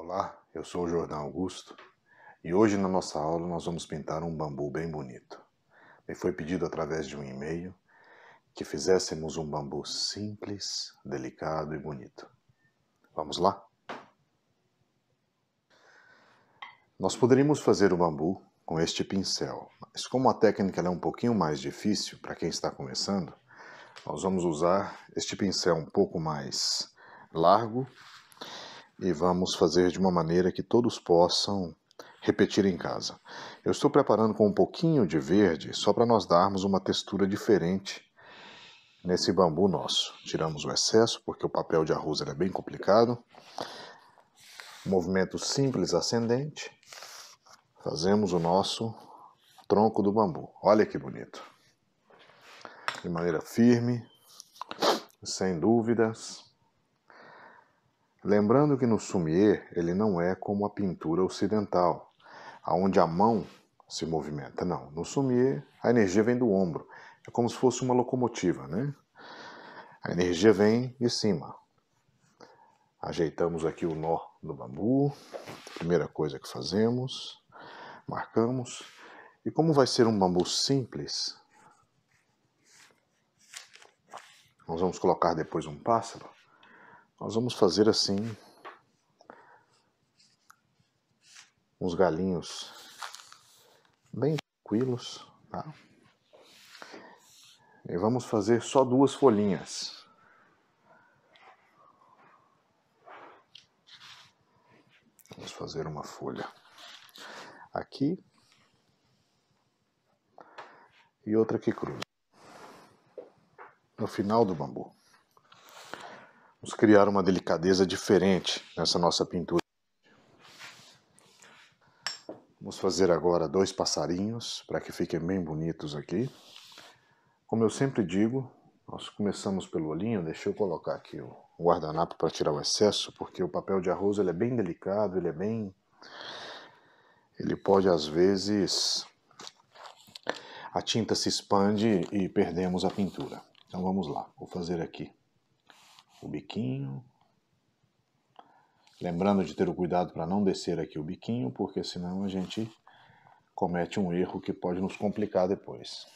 Olá, eu sou o Jordão Augusto e hoje na nossa aula nós vamos pintar um bambu bem bonito. Me foi pedido através de um e-mail que fizéssemos um bambu simples, delicado e bonito. Vamos lá? Nós poderíamos fazer o bambu com este pincel, mas como a técnica é um pouquinho mais difícil para quem está começando, nós vamos usar este pincel um pouco mais largo e vamos fazer de uma maneira que todos possam repetir em casa. Eu estou preparando com um pouquinho de verde só para nós darmos uma textura diferente nesse bambu nosso. Tiramos o excesso porque o papel de arroz é bem complicado. Movimento simples ascendente. Fazemos o nosso tronco do bambu. Olha que bonito. De maneira firme, sem dúvidas. Lembrando que no sumier ele não é como a pintura ocidental, aonde a mão se movimenta. Não, no sumier a energia vem do ombro. É como se fosse uma locomotiva, né? A energia vem de cima. Ajeitamos aqui o nó do bambu. Primeira coisa que fazemos, marcamos. E como vai ser um bambu simples, nós vamos colocar depois um pássaro. Nós vamos fazer assim uns galinhos bem tranquilos, tá? E vamos fazer só duas folhinhas. Vamos fazer uma folha aqui e outra que cruza no final do bambu. Vamos criar uma delicadeza diferente nessa nossa pintura. Vamos fazer agora dois passarinhos para que fiquem bem bonitos aqui. Como eu sempre digo, nós começamos pelo olhinho. Deixa eu colocar aqui o guardanapo para tirar o excesso, porque o papel de arroz ele é bem delicado, ele é bem. Ele pode às vezes. A tinta se expande e perdemos a pintura. Então vamos lá, vou fazer aqui o biquinho. Lembrando de ter o cuidado para não descer aqui o biquinho, porque senão a gente comete um erro que pode nos complicar depois.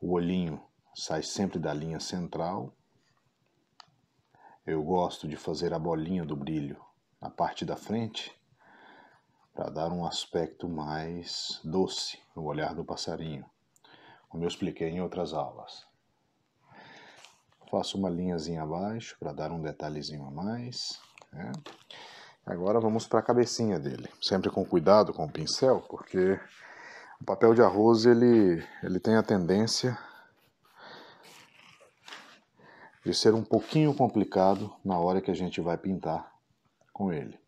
O olhinho sai sempre da linha central. Eu gosto de fazer a bolinha do brilho na parte da frente para dar um aspecto mais doce no olhar do passarinho, como eu expliquei em outras aulas faço uma linhazinha abaixo para dar um detalhezinho a mais. Né? Agora vamos para a cabecinha dele. Sempre com cuidado com o pincel, porque o papel de arroz ele, ele tem a tendência de ser um pouquinho complicado na hora que a gente vai pintar com ele.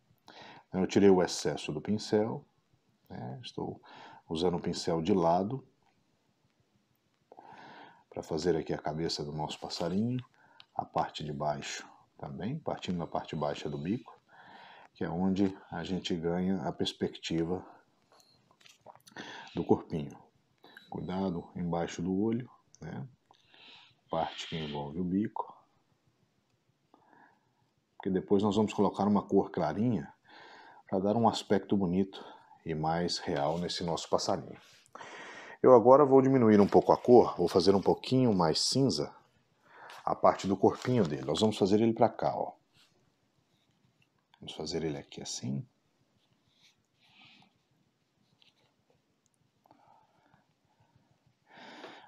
Eu tirei o excesso do pincel, né? estou usando o pincel de lado para fazer aqui a cabeça do nosso passarinho, a parte de baixo também, partindo da parte baixa do bico, que é onde a gente ganha a perspectiva do corpinho. Cuidado embaixo do olho, né? Parte que envolve o bico. Porque depois nós vamos colocar uma cor clarinha para dar um aspecto bonito e mais real nesse nosso passarinho. Eu agora vou diminuir um pouco a cor, vou fazer um pouquinho mais cinza a parte do corpinho dele. Nós vamos fazer ele para cá, ó. Vamos fazer ele aqui assim.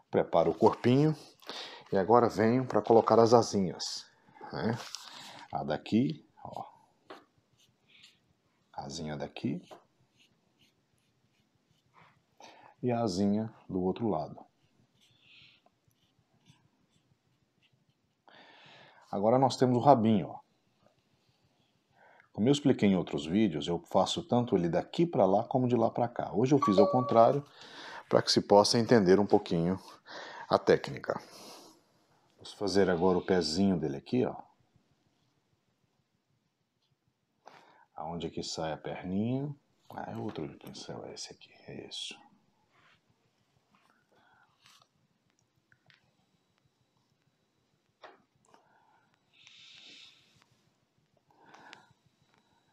Preparo o corpinho e agora venho para colocar as asinhas, né? A daqui, ó. Asinha daqui e a asinha do outro lado. Agora nós temos o rabinho. Ó. Como eu expliquei em outros vídeos, eu faço tanto ele daqui para lá como de lá para cá. Hoje eu fiz ao contrário para que se possa entender um pouquinho a técnica. Vamos fazer agora o pezinho dele aqui, ó. Aonde é que sai a perninha. Ah, é outro de pincel, é esse aqui, é isso.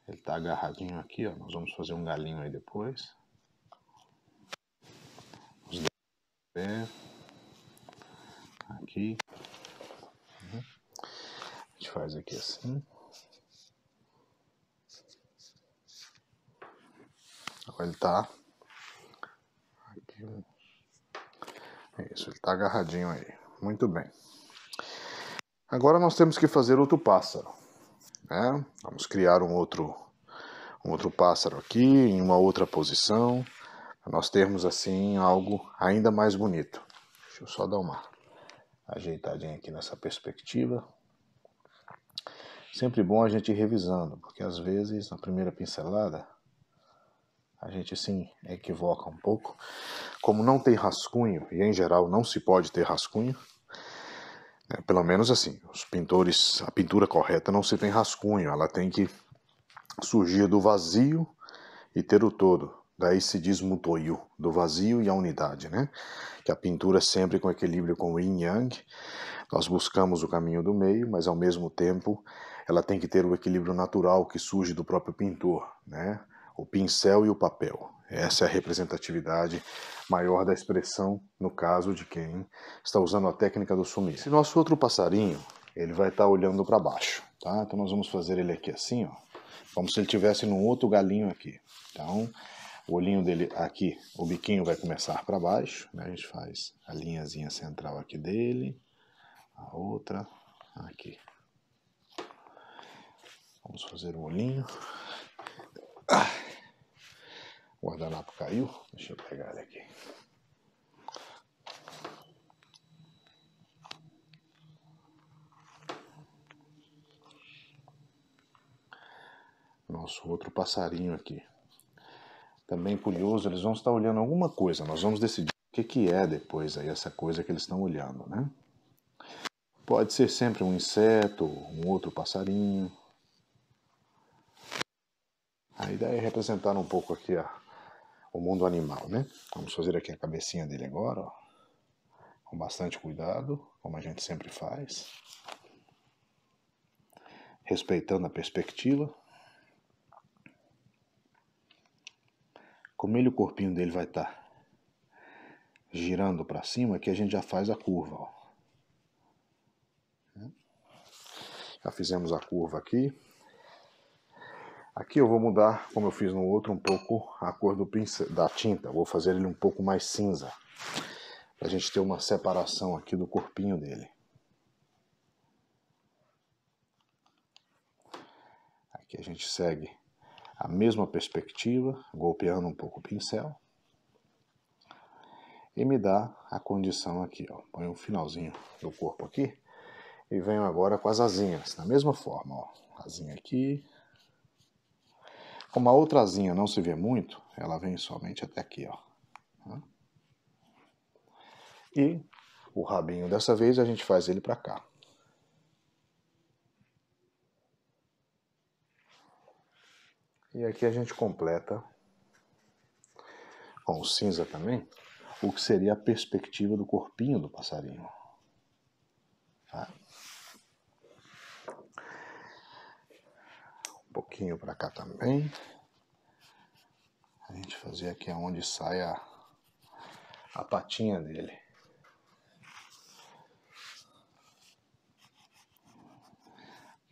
Ele tá agarradinho aqui, ó. Nós vamos fazer um galinho aí depois. Os pé. Aqui. Uhum. A gente faz aqui assim. Agora ele tá. Aqui. É isso, ele tá agarradinho aí. Muito bem. Agora nós temos que fazer outro pássaro. Né? Vamos criar um outro, um outro pássaro aqui, em uma outra posição, para nós termos assim algo ainda mais bonito. Deixa eu só dar uma ajeitadinha aqui nessa perspectiva. Sempre bom a gente ir revisando, porque às vezes na primeira pincelada a gente sim equivoca um pouco. Como não tem rascunho, e em geral não se pode ter rascunho, é, pelo menos assim, os pintores, a pintura correta não se tem rascunho, ela tem que surgir do vazio e ter o todo. Daí se diz mutoyu, do vazio e a unidade, né? Que a pintura é sempre com equilíbrio com o yin yang. Nós buscamos o caminho do meio, mas ao mesmo tempo ela tem que ter o equilíbrio natural que surge do próprio pintor, né? O pincel e o papel. Essa é a representatividade maior da expressão no caso de quem está usando a técnica do sumir. Se nosso outro passarinho, ele vai estar tá olhando para baixo, tá? Então nós vamos fazer ele aqui assim, ó, como se ele tivesse num outro galinho aqui. Então, o olhinho dele aqui, o biquinho vai começar para baixo, né? A gente faz a linhazinha central aqui dele, a outra aqui. Vamos fazer o olhinho. Ah. O guardanapo caiu. Deixa eu pegar ele aqui. Nosso outro passarinho aqui. Também curioso, eles vão estar olhando alguma coisa. Nós vamos decidir o que, que é depois aí essa coisa que eles estão olhando, né? Pode ser sempre um inseto, um outro passarinho. A ideia é representar um pouco aqui a o mundo animal, né? Vamos fazer aqui a cabecinha dele agora, ó. com bastante cuidado, como a gente sempre faz, respeitando a perspectiva. Como ele o corpinho dele vai estar tá girando para cima, que a gente já faz a curva. Ó. Já fizemos a curva aqui. Aqui eu vou mudar, como eu fiz no outro, um pouco a cor do pincel, da tinta. Vou fazer ele um pouco mais cinza, para a gente ter uma separação aqui do corpinho dele. Aqui a gente segue a mesma perspectiva, golpeando um pouco o pincel. E me dá a condição aqui, ó. Põe um finalzinho do corpo aqui. E venho agora com as asinhas, da mesma forma, ó. Asinha aqui, como a outra asinha não se vê muito, ela vem somente até aqui, ó. E o rabinho dessa vez a gente faz ele para cá. E aqui a gente completa com o cinza também, o que seria a perspectiva do corpinho do passarinho. Tá? pouquinho para cá também. A gente fazer aqui aonde sai a, a patinha dele.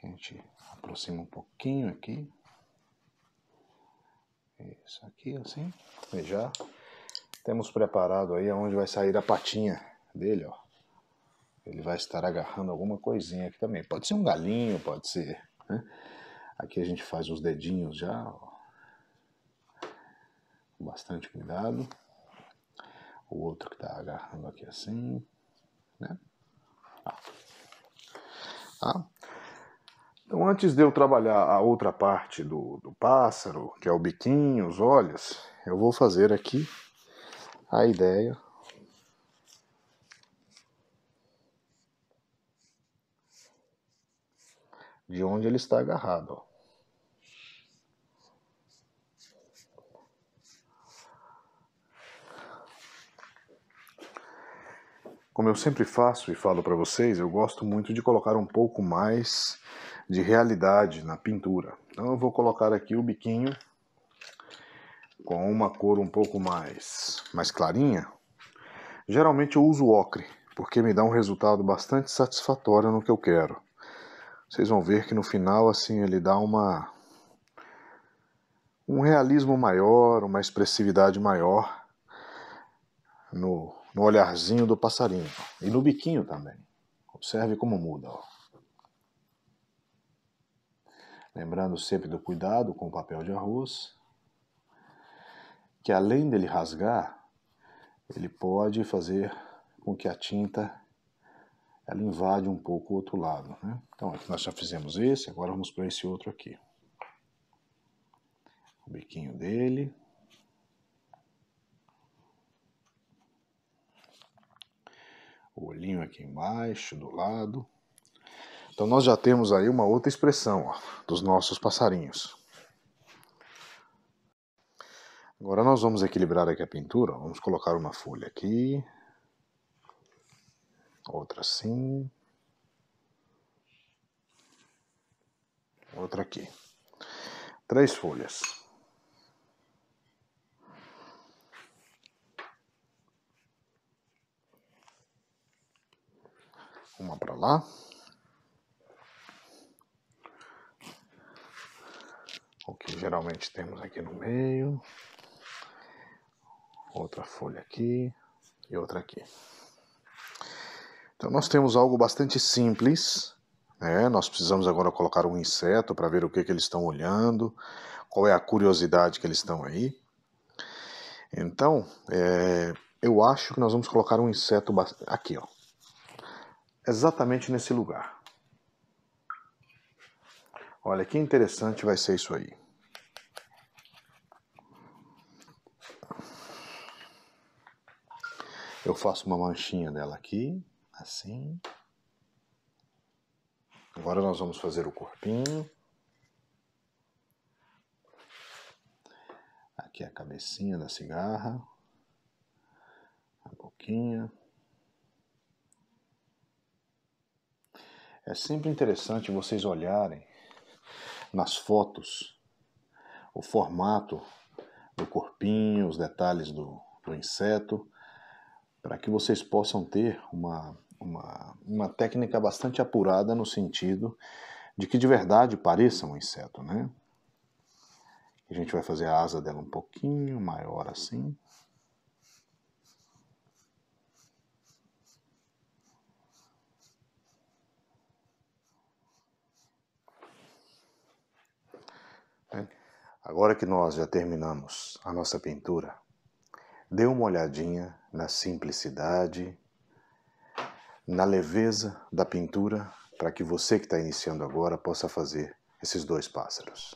A gente aproxima um pouquinho aqui. Isso aqui assim. E já temos preparado aí aonde vai sair a patinha dele, ó. Ele vai estar agarrando alguma coisinha aqui também. Pode ser um galinho, pode ser. Né? Aqui a gente faz uns dedinhos já, ó. com bastante cuidado. O outro que está agarrando aqui assim, né? Ah. Ah. Então, antes de eu trabalhar a outra parte do, do pássaro, que é o biquinho, os olhos, eu vou fazer aqui a ideia de onde ele está agarrado. Como eu sempre faço e falo para vocês, eu gosto muito de colocar um pouco mais de realidade na pintura. Então eu vou colocar aqui o biquinho com uma cor um pouco mais, mais clarinha. Geralmente eu uso ocre, porque me dá um resultado bastante satisfatório no que eu quero. Vocês vão ver que no final, assim, ele dá uma. um realismo maior, uma expressividade maior no, no olharzinho do passarinho e no biquinho também. Observe como muda. Ó. Lembrando sempre do cuidado com o papel de arroz, que além dele rasgar, ele pode fazer com que a tinta ela invade um pouco o outro lado. Né? Então, aqui nós já fizemos esse, agora vamos para esse outro aqui. O biquinho dele. O olhinho aqui embaixo, do lado. Então, nós já temos aí uma outra expressão ó, dos nossos passarinhos. Agora, nós vamos equilibrar aqui a pintura. Vamos colocar uma folha aqui, Outra assim. Outra aqui. Três folhas. Uma para lá. O que geralmente temos aqui no meio. Outra folha aqui e outra aqui. Então nós temos algo bastante simples, né? nós precisamos agora colocar um inseto para ver o que, que eles estão olhando, qual é a curiosidade que eles estão aí. Então, é, eu acho que nós vamos colocar um inseto aqui, ó, exatamente nesse lugar. Olha que interessante vai ser isso aí. Eu faço uma manchinha dela aqui assim. Agora nós vamos fazer o corpinho. Aqui a cabecinha da cigarra, a boquinha. É sempre interessante vocês olharem nas fotos o formato do corpinho, os detalhes do, do inseto, para que vocês possam ter uma uma, uma técnica bastante apurada no sentido de que de verdade pareça um inseto, né? A gente vai fazer a asa dela um pouquinho maior assim. Né? Agora que nós já terminamos a nossa pintura, dê uma olhadinha na simplicidade na leveza da pintura, para que você que está iniciando agora possa fazer esses dois pássaros.